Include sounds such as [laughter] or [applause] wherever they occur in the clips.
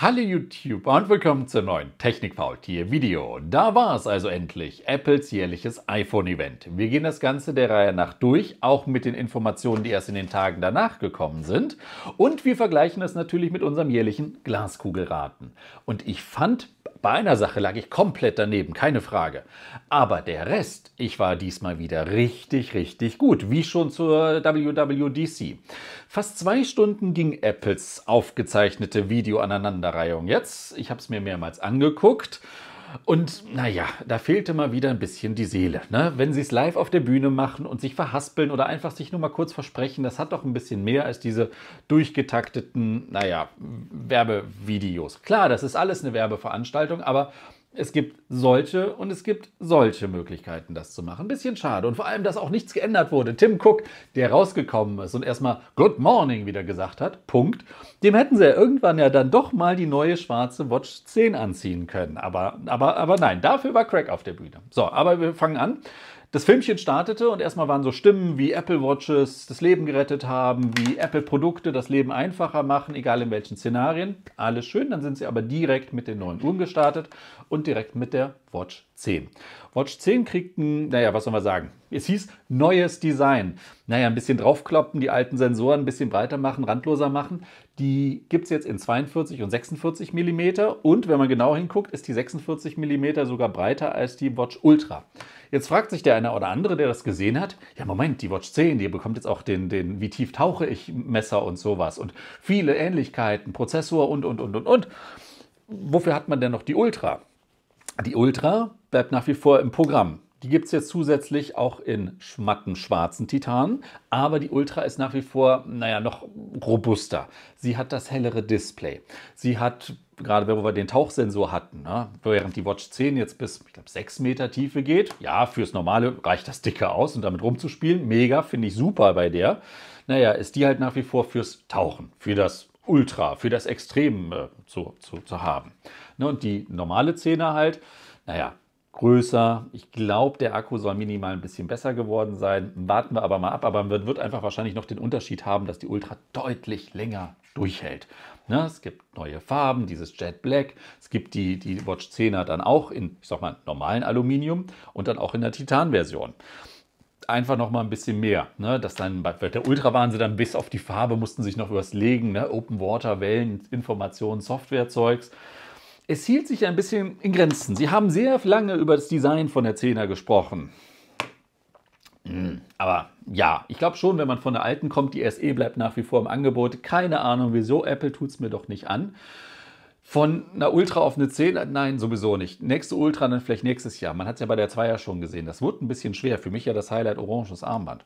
Hallo YouTube und willkommen zur neuen technik tier video Da war es also endlich, Apples jährliches iPhone-Event. Wir gehen das Ganze der Reihe nach durch, auch mit den Informationen, die erst in den Tagen danach gekommen sind. Und wir vergleichen das natürlich mit unserem jährlichen Glaskugelraten. Und ich fand, bei einer Sache lag ich komplett daneben, keine Frage. Aber der Rest, ich war diesmal wieder richtig, richtig gut, wie schon zur WWDC. Fast zwei Stunden ging Apples aufgezeichnete Video aneinander Aneinanderreihung jetzt. Ich habe es mir mehrmals angeguckt. Und naja, da fehlte mal wieder ein bisschen die Seele. Ne? Wenn sie es live auf der Bühne machen und sich verhaspeln oder einfach sich nur mal kurz versprechen, das hat doch ein bisschen mehr als diese durchgetakteten, naja, Werbevideos. Klar, das ist alles eine Werbeveranstaltung, aber es gibt solche und es gibt solche Möglichkeiten, das zu machen. Ein bisschen schade. Und vor allem, dass auch nichts geändert wurde. Tim Cook, der rausgekommen ist und erstmal Good Morning wieder gesagt hat, Punkt, dem hätten sie ja irgendwann ja dann doch mal die neue schwarze Watch 10 anziehen können. Aber, aber, aber nein, dafür war Craig auf der Bühne. So, aber wir fangen an. Das Filmchen startete und erstmal waren so Stimmen, wie Apple Watches das Leben gerettet haben, wie Apple Produkte das Leben einfacher machen, egal in welchen Szenarien. Alles schön, dann sind sie aber direkt mit den neuen Uhren gestartet und direkt mit der Watch 10. Watch 10 kriegt ein, naja, was soll man sagen? Es hieß neues Design naja, ein bisschen draufkloppen, die alten Sensoren ein bisschen breiter machen, randloser machen. Die gibt es jetzt in 42 und 46 mm und wenn man genau hinguckt, ist die 46 mm sogar breiter als die Watch Ultra. Jetzt fragt sich der eine oder andere, der das gesehen hat, ja Moment, die Watch 10, die bekommt jetzt auch den, den wie tief tauche ich Messer und sowas und viele Ähnlichkeiten, Prozessor und, und, und, und, und. Wofür hat man denn noch die Ultra? Die Ultra bleibt nach wie vor im Programm. Die gibt es jetzt zusätzlich auch in schmatten schwarzen Titan, aber die Ultra ist nach wie vor, naja, noch robuster. Sie hat das hellere Display. Sie hat, gerade wenn wir den Tauchsensor hatten, ne, während die Watch 10 jetzt bis, ich glaube, 6 Meter Tiefe geht, ja, fürs Normale reicht das dicke aus und damit rumzuspielen, mega, finde ich super bei der. Naja, ist die halt nach wie vor fürs Tauchen, für das Ultra, für das Extrem äh, zu, zu, zu haben. Ne, und die normale Zähne halt, naja, größer. Ich glaube, der Akku soll minimal ein bisschen besser geworden sein. Warten wir aber mal ab. Aber man wird einfach wahrscheinlich noch den Unterschied haben, dass die Ultra deutlich länger durchhält. Ne? Es gibt neue Farben, dieses Jet Black. Es gibt die, die Watch 10er dann auch in, ich sag mal, normalen Aluminium und dann auch in der Titan-Version. Einfach noch mal ein bisschen mehr. Ne? Dass dann der Ultra waren sie dann bis auf die Farbe, mussten sich noch übers Legen, ne? Open Water, Wellen, Informationen, Software-Zeugs. Es hielt sich ein bisschen in Grenzen. Sie haben sehr lange über das Design von der Zehner gesprochen. Hm, aber ja, ich glaube schon, wenn man von der alten kommt, die SE bleibt nach wie vor im Angebot. Keine Ahnung wieso, Apple tut es mir doch nicht an. Von einer Ultra auf eine 10, nein, sowieso nicht. Nächste Ultra dann vielleicht nächstes Jahr. Man hat es ja bei der 2er schon gesehen. Das wurde ein bisschen schwer. Für mich ja das Highlight oranges Armband.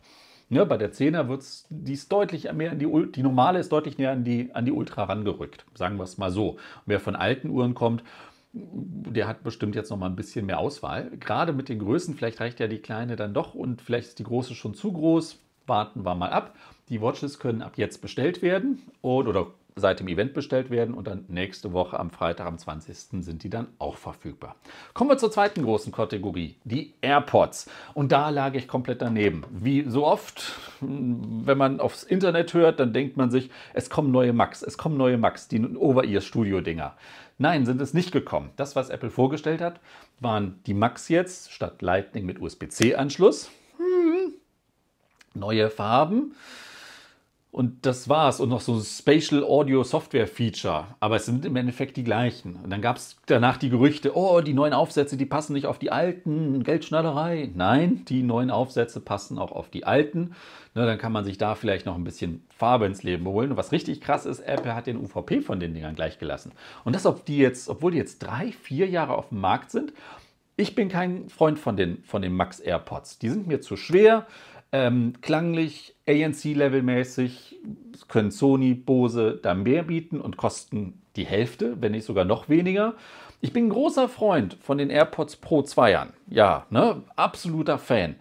Ja, ne, bei der 10er wird es deutlich mehr an die die normale ist deutlich näher an die, an die Ultra rangerückt, sagen wir es mal so. Und wer von alten Uhren kommt, der hat bestimmt jetzt noch mal ein bisschen mehr Auswahl. Gerade mit den Größen, vielleicht reicht ja die kleine dann doch und vielleicht ist die große schon zu groß. Warten wir mal ab. Die Watches können ab jetzt bestellt werden und, oder seit dem Event bestellt werden und dann nächste Woche am Freitag am 20. sind die dann auch verfügbar. Kommen wir zur zweiten großen Kategorie, die AirPods. Und da lag ich komplett daneben. Wie so oft, hm, wenn man aufs Internet hört, dann denkt man sich, es kommen neue Max, es kommen neue Max, die Over-Ear-Studio-Dinger. Nein, sind es nicht gekommen. Das, was Apple vorgestellt hat, waren die Max jetzt statt Lightning mit USB-C-Anschluss. Hm. Neue Farben und das war's. Und noch so ein Spatial Audio Software Feature. Aber es sind im Endeffekt die gleichen. Und dann gab es danach die Gerüchte, oh, die neuen Aufsätze, die passen nicht auf die alten. Geldschneiderei. Nein, die neuen Aufsätze passen auch auf die alten. Na, dann kann man sich da vielleicht noch ein bisschen Farbe ins Leben holen. Und was richtig krass ist, Apple hat den UVP von den Dingern gleich gelassen. Und das, ob die jetzt, obwohl die jetzt drei, vier Jahre auf dem Markt sind, ich bin kein Freund von den, von den Max AirPods. Die sind mir zu schwer. Ähm, klanglich, ANC-Level-mäßig können Sony, Bose da mehr bieten und kosten die Hälfte, wenn nicht sogar noch weniger. Ich bin ein großer Freund von den AirPods Pro 2ern. Ja, ne? absoluter Fan.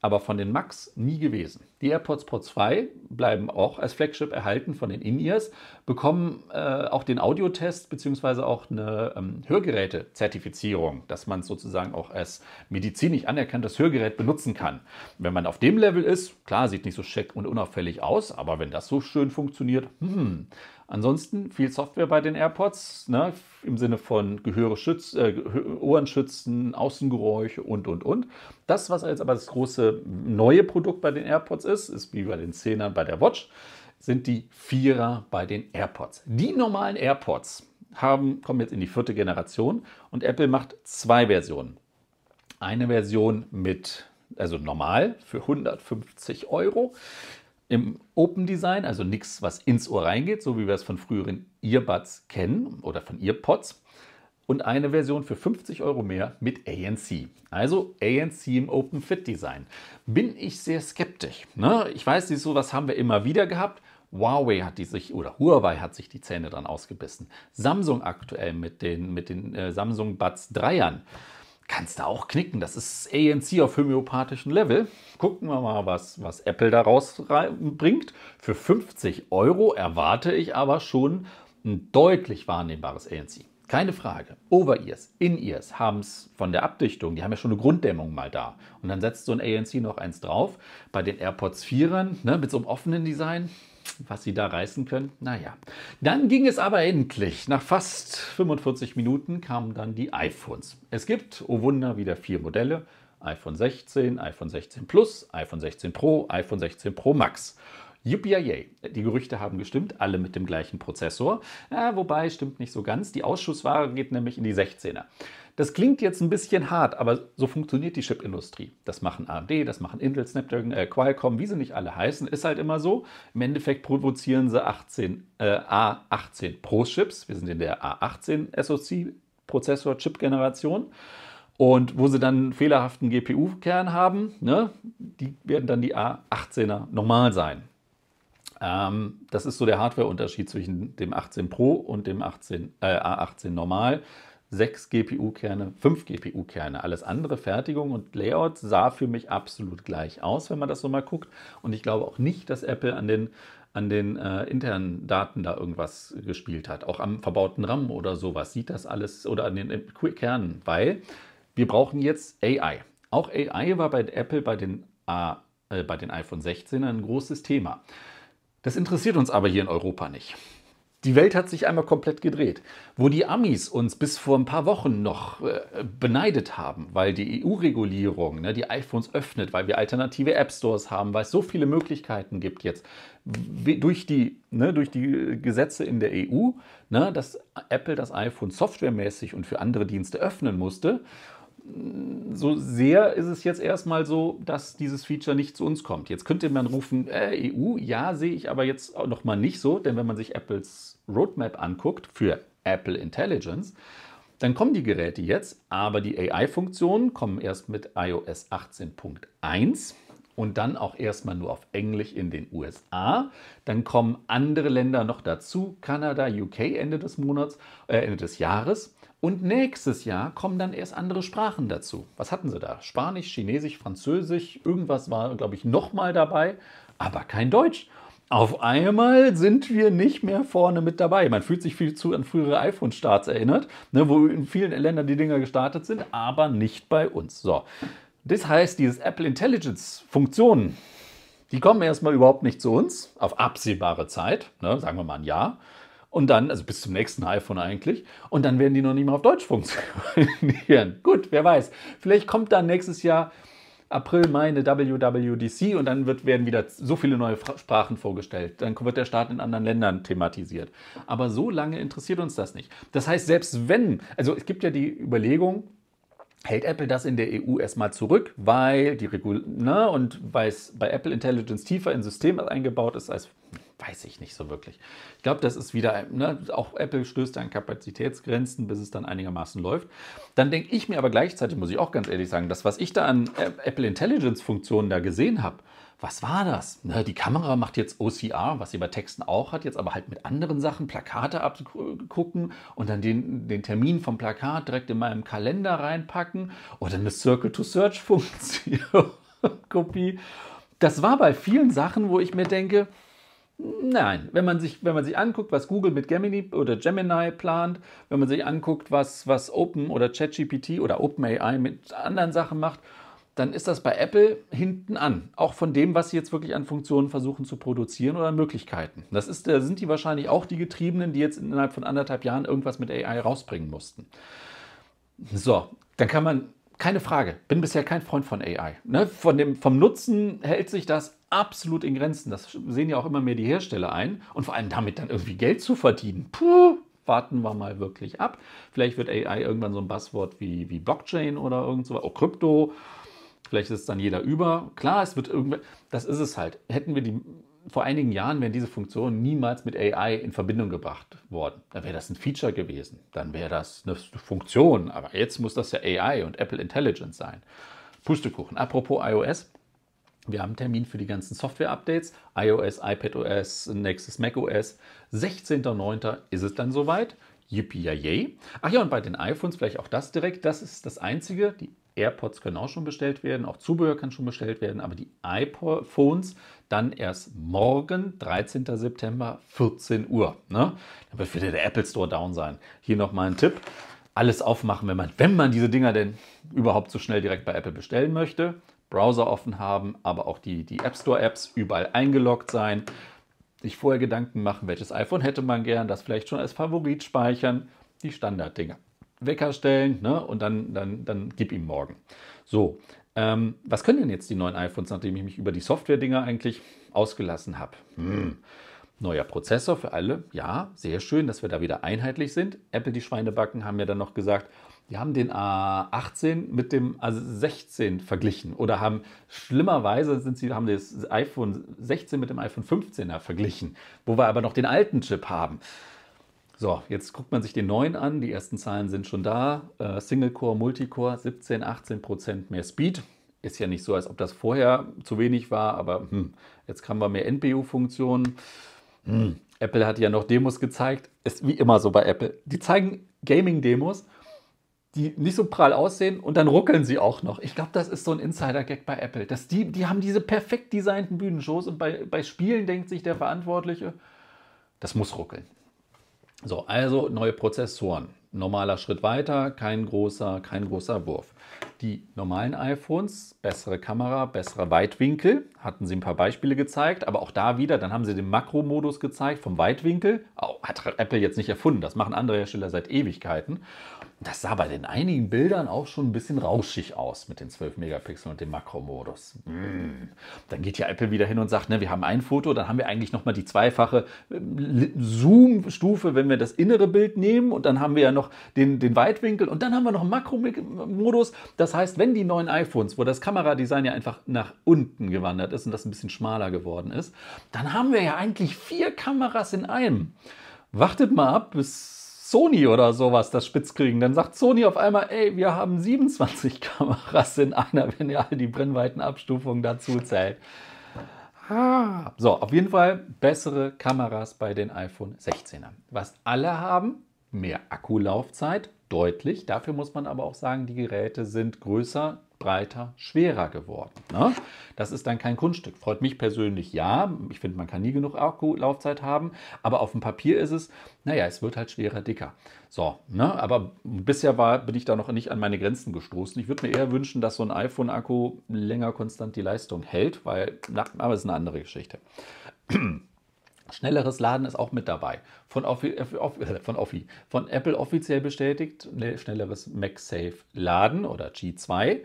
Aber von den Max nie gewesen. Die AirPods Pro 2 bleiben auch als Flagship erhalten von den In-Ears, bekommen äh, auch den Audiotest bzw. auch eine ähm, Hörgeräte-Zertifizierung, dass man es sozusagen auch als medizinisch anerkanntes Hörgerät benutzen kann. Wenn man auf dem Level ist, klar, sieht nicht so schick und unauffällig aus, aber wenn das so schön funktioniert, hm, Ansonsten viel Software bei den AirPods, ne, im Sinne von Gehöre schützen, äh, Ohren schützen, Außengeräusche und, und, und. Das, was jetzt aber das große neue Produkt bei den AirPods ist, ist wie bei den Zehnern bei der Watch, sind die Vierer bei den AirPods. Die normalen AirPods haben, kommen jetzt in die vierte Generation und Apple macht zwei Versionen. Eine Version mit, also normal für 150 Euro im Open Design, also nichts, was ins Ohr reingeht, so wie wir es von früheren Earbuds kennen oder von Earpods. Und eine Version für 50 Euro mehr mit ANC. Also ANC im Open Fit Design. Bin ich sehr skeptisch. Ne? Ich weiß, sowas haben wir immer wieder gehabt. Huawei hat die sich oder Huawei hat sich die Zähne dran ausgebissen. Samsung aktuell mit den, mit den äh, Samsung Buds 3ern kannst du auch knicken. Das ist ANC auf homöopathischem Level. Gucken wir mal, was, was Apple daraus bringt. Für 50 Euro erwarte ich aber schon ein deutlich wahrnehmbares ANC. Keine Frage. Over-Ears, In-Ears haben es von der Abdichtung, die haben ja schon eine Grunddämmung mal da. Und dann setzt so ein ANC noch eins drauf. Bei den AirPods 4ern, ne, mit so einem offenen Design, was sie da reißen können. Naja, dann ging es aber endlich. Nach fast 45 Minuten kamen dann die iPhones. Es gibt, oh Wunder, wieder vier Modelle. iPhone 16, iPhone 16 Plus, iPhone 16 Pro, iPhone 16 Pro Max. Yippie Die Gerüchte haben gestimmt, alle mit dem gleichen Prozessor. Ja, wobei, stimmt nicht so ganz. Die Ausschussware geht nämlich in die 16er. Das klingt jetzt ein bisschen hart, aber so funktioniert die Chipindustrie. Das machen AMD, das machen Intel, Snapdragon, äh, Qualcomm, wie sie nicht alle heißen, ist halt immer so. Im Endeffekt produzieren sie 18, äh, A18 Pro Chips. Wir sind in der A18 SoC Prozessor Chip Generation. Und wo sie dann einen fehlerhaften GPU-Kern haben, ne, die werden dann die A18er normal sein. Ähm, das ist so der Hardware-Unterschied zwischen dem 18 Pro und dem 18, äh, A18 Normal. Sechs GPU-Kerne, fünf GPU-Kerne. Alles andere, Fertigung und Layout, sah für mich absolut gleich aus, wenn man das so mal guckt. Und ich glaube auch nicht, dass Apple an den, an den äh, internen Daten da irgendwas gespielt hat. Auch am verbauten RAM oder sowas sieht das alles oder an den äh, Kernen, weil wir brauchen jetzt AI. Auch AI war bei Apple bei den, äh, bei den iPhone 16 ein großes Thema. Das interessiert uns aber hier in Europa nicht. Die Welt hat sich einmal komplett gedreht. Wo die Amis uns bis vor ein paar Wochen noch äh, beneidet haben, weil die EU-Regulierung ne, die iPhones öffnet, weil wir alternative App-Stores haben, weil es so viele Möglichkeiten gibt jetzt durch die, ne, durch die äh, Gesetze in der EU, ne, dass Apple das iPhone softwaremäßig und für andere Dienste öffnen musste so sehr ist es jetzt erstmal so, dass dieses Feature nicht zu uns kommt. Jetzt könnte man rufen, äh, EU, ja, sehe ich aber jetzt auch mal nicht so, denn wenn man sich Apples Roadmap anguckt für Apple Intelligence, dann kommen die Geräte jetzt, aber die AI-Funktionen kommen erst mit iOS 18.1 und dann auch erstmal nur auf Englisch in den USA. Dann kommen andere Länder noch dazu, Kanada, UK Ende des Monats, äh, Ende des Jahres. Und nächstes Jahr kommen dann erst andere Sprachen dazu. Was hatten sie da? Spanisch, Chinesisch, Französisch, irgendwas war, glaube ich, nochmal dabei, aber kein Deutsch. Auf einmal sind wir nicht mehr vorne mit dabei. Man fühlt sich viel zu an frühere iPhone-Starts erinnert, ne, wo in vielen Ländern die Dinger gestartet sind, aber nicht bei uns. So, das heißt, diese Apple Intelligence-Funktionen, die kommen erstmal überhaupt nicht zu uns, auf absehbare Zeit, ne, sagen wir mal ein Jahr. Und dann, also bis zum nächsten iPhone eigentlich, und dann werden die noch nicht mal auf Deutsch funktionieren. [laughs] Gut, wer weiß. Vielleicht kommt dann nächstes Jahr April, Mai eine WWDC und dann wird, werden wieder so viele neue Sprachen vorgestellt. Dann wird der Staat in anderen Ländern thematisiert. Aber so lange interessiert uns das nicht. Das heißt, selbst wenn, also es gibt ja die Überlegung, hält Apple das in der EU erstmal zurück, weil die Regul ne, und weil es bei Apple Intelligence tiefer ins System eingebaut ist als weiß ich nicht so wirklich. Ich glaube, das ist wieder, ne, auch Apple stößt an Kapazitätsgrenzen, bis es dann einigermaßen läuft. Dann denke ich mir aber gleichzeitig, muss ich auch ganz ehrlich sagen, das, was ich da an äh, Apple Intelligence-Funktionen da gesehen habe, was war das? Ne, die Kamera macht jetzt OCR, was sie bei Texten auch hat, jetzt aber halt mit anderen Sachen, Plakate abgucken und dann den, den Termin vom Plakat direkt in meinem Kalender reinpacken oder eine Circle-to-Search-Funktion, [laughs] Kopie. Das war bei vielen Sachen, wo ich mir denke, Nein, wenn man, sich, wenn man sich anguckt, was Google mit Gemini oder Gemini plant, wenn man sich anguckt, was, was Open oder ChatGPT oder OpenAI mit anderen Sachen macht, dann ist das bei Apple hinten an. Auch von dem, was sie jetzt wirklich an Funktionen versuchen zu produzieren oder Möglichkeiten. Das ist, da sind die wahrscheinlich auch die Getriebenen, die jetzt innerhalb von anderthalb Jahren irgendwas mit AI rausbringen mussten. So, dann kann man keine Frage, bin bisher kein Freund von AI. Ne? Von dem, vom Nutzen hält sich das absolut in Grenzen. Das sehen ja auch immer mehr die Hersteller ein. Und vor allem damit dann irgendwie Geld zu verdienen. Puh, warten wir mal wirklich ab. Vielleicht wird AI irgendwann so ein Buzzword wie, wie Blockchain oder irgend sowas. Oh, Krypto. Vielleicht ist dann jeder über. Klar, es wird irgendwann. Das ist es halt. Hätten wir die vor einigen Jahren wären diese Funktionen niemals mit AI in Verbindung gebracht worden. Dann wäre das ein Feature gewesen, dann wäre das eine Funktion, aber jetzt muss das ja AI und Apple Intelligence sein. Pustekuchen. Apropos iOS, wir haben einen Termin für die ganzen Software-Updates, iOS, iPadOS, nächstes macOS. 16.09. ist es dann soweit. Yippie-yay. Ach ja, und bei den iPhones vielleicht auch das direkt. Das ist das Einzige. Die AirPods können auch schon bestellt werden, auch Zubehör kann schon bestellt werden, aber die iPhones dann erst morgen, 13. September, 14 Uhr. Ne? Dann wird wieder der Apple Store down sein. Hier nochmal ein Tipp. Alles aufmachen, wenn man, wenn man diese Dinger denn überhaupt so schnell direkt bei Apple bestellen möchte. Browser offen haben, aber auch die, die App Store Apps überall eingeloggt sein. Sich vorher Gedanken machen, welches iPhone hätte man gern, das vielleicht schon als Favorit speichern. Die Standarddinger. Wecker stellen ne? und dann, dann, dann gib ihm morgen. So, ähm, was können denn jetzt die neuen iPhones, nachdem ich mich über die Software-Dinger eigentlich ausgelassen habe? Hm. Neuer Prozessor für alle, ja, sehr schön, dass wir da wieder einheitlich sind. Apple, die Schweinebacken, haben ja dann noch gesagt, die haben den A18 mit dem A16 verglichen oder haben schlimmerweise sind sie, haben das iPhone 16 mit dem iPhone 15er verglichen, wo wir aber noch den alten Chip haben. So, jetzt guckt man sich den neuen an. Die ersten Zahlen sind schon da. Äh, Single-Core, Multicore, 17, 18 Prozent mehr Speed. Ist ja nicht so, als ob das vorher zu wenig war, aber hm, jetzt haben wir mehr NPU-Funktionen. Hm, Apple hat ja noch Demos gezeigt. Ist wie immer so bei Apple. Die zeigen Gaming-Demos, die nicht so prall aussehen und dann ruckeln sie auch noch. Ich glaube, das ist so ein Insider-Gag bei Apple. Dass die, die haben diese perfekt designten Bühnenshows und bei, bei Spielen denkt sich der Verantwortliche, das muss ruckeln. So, also neue Prozessoren. Normaler Schritt weiter, kein großer, kein großer Wurf. Die normalen iPhones, bessere Kamera, besserer Weitwinkel, hatten sie ein paar Beispiele gezeigt, aber auch da wieder, dann haben sie den Makro-Modus gezeigt vom Weitwinkel. Oh, hat Apple jetzt nicht erfunden, das machen andere Hersteller seit Ewigkeiten. Das sah bei den einigen Bildern auch schon ein bisschen rauschig aus mit den 12 Megapixeln und dem Makromodus. Mm. Dann geht ja Apple wieder hin und sagt, ne, wir haben ein Foto, dann haben wir eigentlich nochmal die zweifache ähm, Zoom-Stufe, wenn wir das innere Bild nehmen und dann haben wir ja noch den, den Weitwinkel und dann haben wir noch einen Makromodus. Das heißt, wenn die neuen iPhones, wo das Kameradesign ja einfach nach unten gewandert ist und das ein bisschen schmaler geworden ist, dann haben wir ja eigentlich vier Kameras in einem. Wartet mal ab, bis Sony oder sowas das spitz kriegen. Dann sagt Sony auf einmal, ey, wir haben 27 [laughs] Kameras in einer, wenn ihr all die Brennweitenabstufungen dazu zählt. Ah. So, auf jeden Fall bessere Kameras bei den iPhone 16ern. Was alle haben, mehr Akkulaufzeit, deutlich. Dafür muss man aber auch sagen, die Geräte sind größer, breiter, schwerer geworden. Ne? Das ist dann kein Kunststück. Freut mich persönlich ja. Ich finde, man kann nie genug Akkulaufzeit haben. Aber auf dem Papier ist es, naja, es wird halt schwerer, dicker. So, ne? aber bisher war, bin ich da noch nicht an meine Grenzen gestoßen. Ich würde mir eher wünschen, dass so ein iPhone-Akku länger konstant die Leistung hält, weil, na, aber es ist eine andere Geschichte. Schnelleres Laden ist auch mit dabei. Von, Offi, äh, [laughs] von, Offi, von Apple offiziell bestätigt, schnelleres MagSafe Laden oder G2.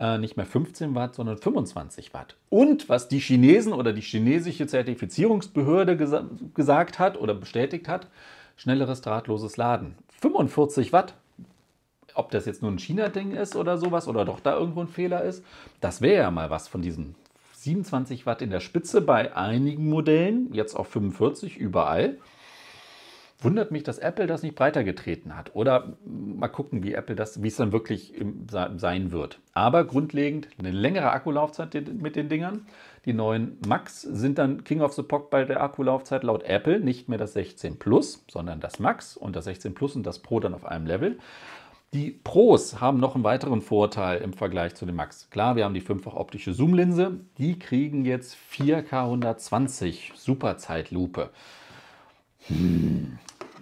Äh, nicht mehr 15 Watt, sondern 25 Watt. Und was die Chinesen oder die chinesische Zertifizierungsbehörde gesa gesagt hat oder bestätigt hat, schnelleres drahtloses Laden. 45 Watt. Ob das jetzt nur ein China-Ding ist oder sowas oder doch da irgendwo ein Fehler ist, das wäre ja mal was von diesem 27 Watt in der Spitze bei einigen Modellen, jetzt auf 45 überall. Wundert mich, dass Apple das nicht breiter getreten hat. Oder mal gucken, wie Apple das, wie es dann wirklich im, sein wird. Aber grundlegend eine längere Akkulaufzeit mit den Dingern. Die neuen Max sind dann King of the Pop bei der Akkulaufzeit laut Apple nicht mehr das 16 Plus, sondern das Max und das 16 Plus und das Pro dann auf einem Level. Die Pros haben noch einen weiteren Vorteil im Vergleich zu dem Max. Klar, wir haben die fünffach optische Zoomlinse. Die kriegen jetzt 4K 120 Superzeitlupe. Hm.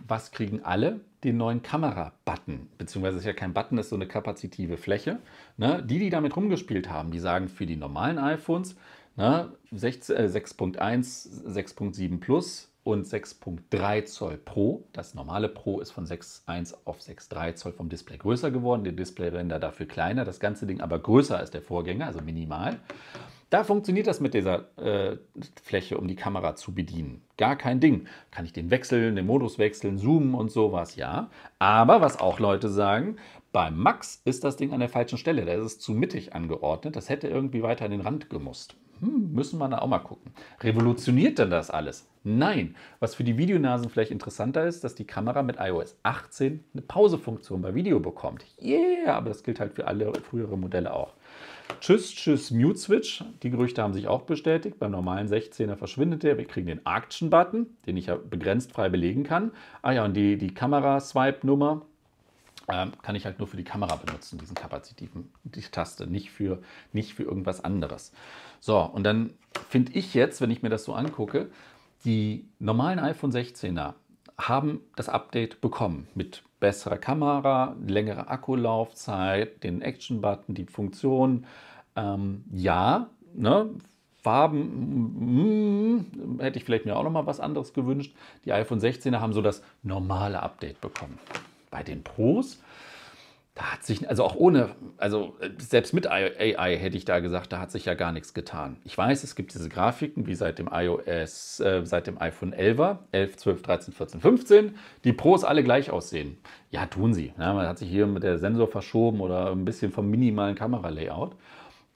Was kriegen alle? Den neuen Kamera-Button. Beziehungsweise ist ja kein Button, ist so eine kapazitive Fläche. Ne? Die, die damit rumgespielt haben, die sagen für die normalen iPhones ne, 6.1, äh, 6.7 Plus und 6.3 Zoll Pro. Das normale Pro ist von 6.1 auf 6.3 Zoll vom Display größer geworden, der Displayränder dafür kleiner, das ganze Ding aber größer als der Vorgänger, also minimal. Da funktioniert das mit dieser äh, Fläche, um die Kamera zu bedienen. Gar kein Ding. Kann ich den wechseln, den Modus wechseln, zoomen und sowas, ja. Aber was auch Leute sagen, beim Max ist das Ding an der falschen Stelle. Da ist es zu mittig angeordnet. Das hätte irgendwie weiter an den Rand gemusst. Hm, müssen wir da auch mal gucken. Revolutioniert denn das alles? Nein. Was für die Videonasen vielleicht interessanter ist, dass die Kamera mit iOS 18 eine Pausefunktion bei Video bekommt. Yeah, aber das gilt halt für alle früheren Modelle auch. Tschüss, tschüss, Mute Switch. Die Gerüchte haben sich auch bestätigt. Beim normalen 16er verschwindet der. Wir kriegen den Action-Button, den ich ja begrenzt frei belegen kann. Ah ja, und die, die Kamera-Swipe-Nummer ähm, kann ich halt nur für die Kamera benutzen, diesen kapazitiven die Taste, nicht für, nicht für irgendwas anderes. So, und dann finde ich jetzt, wenn ich mir das so angucke, die normalen iPhone 16er haben das Update bekommen mit besserer Kamera, längere Akkulaufzeit, den Action-Button, die Funktion. Ähm, ja, ne, Farben, mm, hätte ich vielleicht mir auch noch mal was anderes gewünscht. Die iPhone 16er haben so das normale Update bekommen. Bei den Pros da hat sich, also auch ohne, also äh, selbst mit AI hätte ich da gesagt, da hat sich ja gar nichts getan. Ich weiß, es gibt diese Grafiken wie seit dem iOS, äh, seit dem iPhone 11, 11, 12, 13, 14, 15, die Pros alle gleich aussehen. Ja, tun sie. Ja, ne? man hat sich hier mit der Sensor verschoben oder ein bisschen vom minimalen Kameralayout.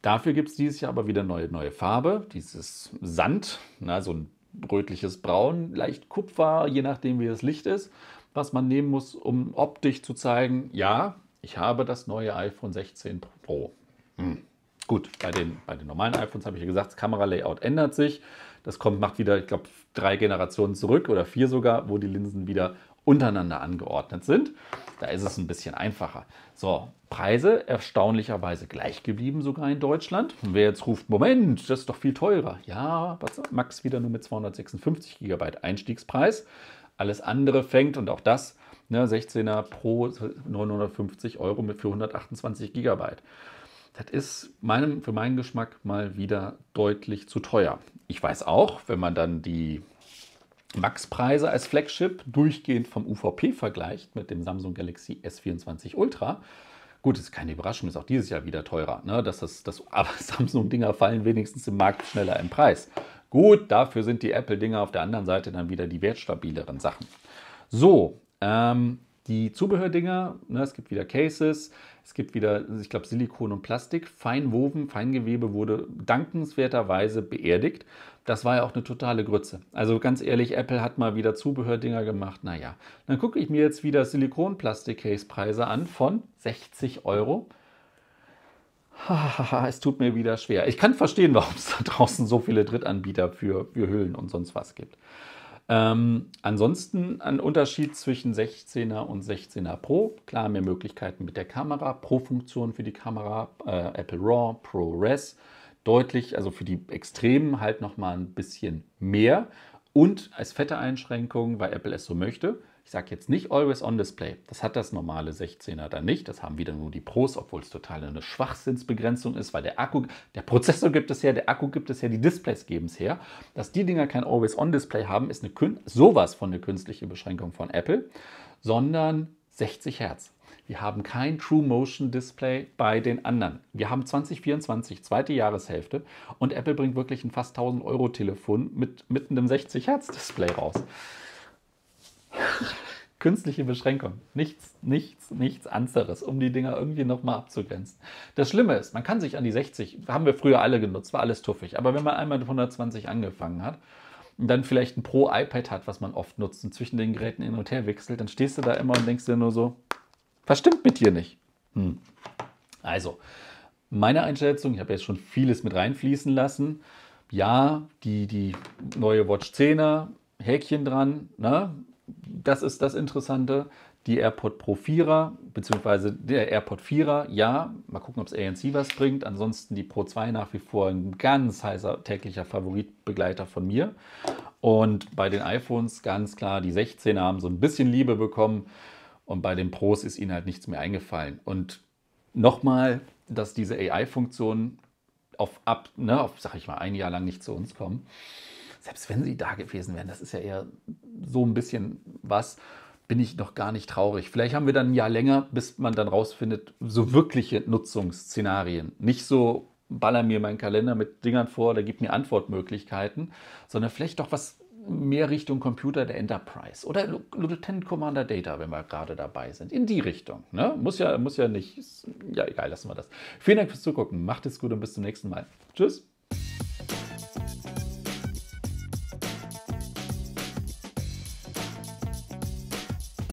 Dafür gibt es dieses Jahr aber wieder neue, neue Farbe, dieses Sand, na, ne? so ein rötliches Braun, leicht Kupfer, je nachdem wie das Licht ist, was man nehmen muss, um optisch zu zeigen, ja, ich habe das neue iPhone 16 Pro. Hm. Gut, bei den, bei den normalen iPhones habe ich ja gesagt, das Kameralayout ändert sich. Das kommt, macht wieder, ich glaube, drei Generationen zurück oder vier sogar, wo die Linsen wieder untereinander angeordnet sind. Da ist es ein bisschen einfacher. So, Preise erstaunlicherweise gleich geblieben, sogar in Deutschland. Und wer jetzt ruft, Moment, das ist doch viel teurer. Ja, was, Max wieder nur mit 256 GB Einstiegspreis. Alles andere fängt, und auch das Ne, 16er Pro 950 Euro mit 428 Gigabyte. Das ist meinem, für meinen Geschmack mal wieder deutlich zu teuer. Ich weiß auch, wenn man dann die Max-Preise als Flagship durchgehend vom UVP vergleicht mit dem Samsung Galaxy S24 Ultra, Gut, ist keine Überraschung, ist auch dieses Jahr wieder teurer. Ne? Das ist, das, [laughs] aber Samsung-Dinger fallen wenigstens im Markt schneller im Preis. Gut, dafür sind die Apple-Dinger auf der anderen Seite dann wieder die wertstabileren Sachen. So, ähm, die Zubehördinger, ne, es gibt wieder Cases, es gibt wieder, ich glaube, Silikon und Plastik. Feinwoven, Feingewebe wurde dankenswerterweise beerdigt. Das war ja auch eine totale Grütze. Also ganz ehrlich, Apple hat mal wieder Zubehördinger gemacht. Naja, dann gucke ich mir jetzt wieder Silikon-Plastik-Case-Preise an von 60 Euro. es tut mir wieder schwer. Ich kann verstehen, warum es da draußen so viele Drittanbieter für, für Hüllen und sonst was gibt. Ähm, ansonsten ein Unterschied zwischen 16er und 16er Pro. Klar, mehr Möglichkeiten mit der Kamera, Pro-Funktion für die Kamera, äh, Apple RAW, ProRes. Deutlich, also für die Extremen halt nochmal ein bisschen mehr. Und als fette Einschränkung, weil Apple es so möchte, ich sage jetzt nicht Always On Display. Das hat das normale 16er dann nicht. Das haben wieder nur die Pros, obwohl es total eine Schwachsinnsbegrenzung ist, weil der Akku, der Prozessor gibt es her, der Akku gibt es her, die Displays geben es her. Dass die Dinger kein Always On Display haben, ist eine sowas von eine künstliche Beschränkung von Apple, sondern 60 Hertz. Wir haben kein True Motion Display bei den anderen. Wir haben 2024, zweite Jahreshälfte, und Apple bringt wirklich ein fast 1000 Euro Telefon mit, mit einem 60 Hertz Display raus. [laughs] Künstliche Beschränkung. Nichts, nichts, nichts anderes, um die Dinger irgendwie nochmal abzugrenzen. Das Schlimme ist, man kann sich an die 60, haben wir früher alle genutzt, war alles tuffig. Aber wenn man einmal mit 120 angefangen hat, und dann vielleicht ein Pro-iPad hat, was man oft nutzt und zwischen den Geräten hin und her wechselt, dann stehst du da immer und denkst dir nur so, was stimmt mit dir nicht? Hm. Also, meine Einschätzung, ich habe jetzt schon vieles mit reinfließen lassen. Ja, die, die neue Watch 10er, Häkchen dran, ne? das ist das Interessante. Die AirPod Pro 4er, beziehungsweise der AirPod 4er, ja, mal gucken, ob es ANC was bringt. Ansonsten die Pro 2 nach wie vor ein ganz heißer täglicher Favoritbegleiter von mir. Und bei den iPhones ganz klar, die 16er haben so ein bisschen Liebe bekommen und bei den Pros ist ihnen halt nichts mehr eingefallen. Und nochmal, dass diese AI-Funktionen auf ab, ne, auf, sag ich mal, ein Jahr lang nicht zu uns kommen selbst wenn sie da gewesen wären, das ist ja eher so ein bisschen was, bin ich noch gar nicht traurig. Vielleicht haben wir dann ein Jahr länger, bis man dann rausfindet, so wirkliche Nutzungsszenarien. Nicht so, baller mir meinen Kalender mit Dingern vor oder gib mir Antwortmöglichkeiten, sondern vielleicht doch was mehr Richtung Computer der Enterprise oder Lieutenant Commander Data, wenn wir gerade dabei sind. In die Richtung. Ne? Muss, ja, muss ja nicht. Ja, egal, lassen wir das. Vielen Dank fürs Zugucken. Macht es gut und bis zum nächsten Mal. Tschüss.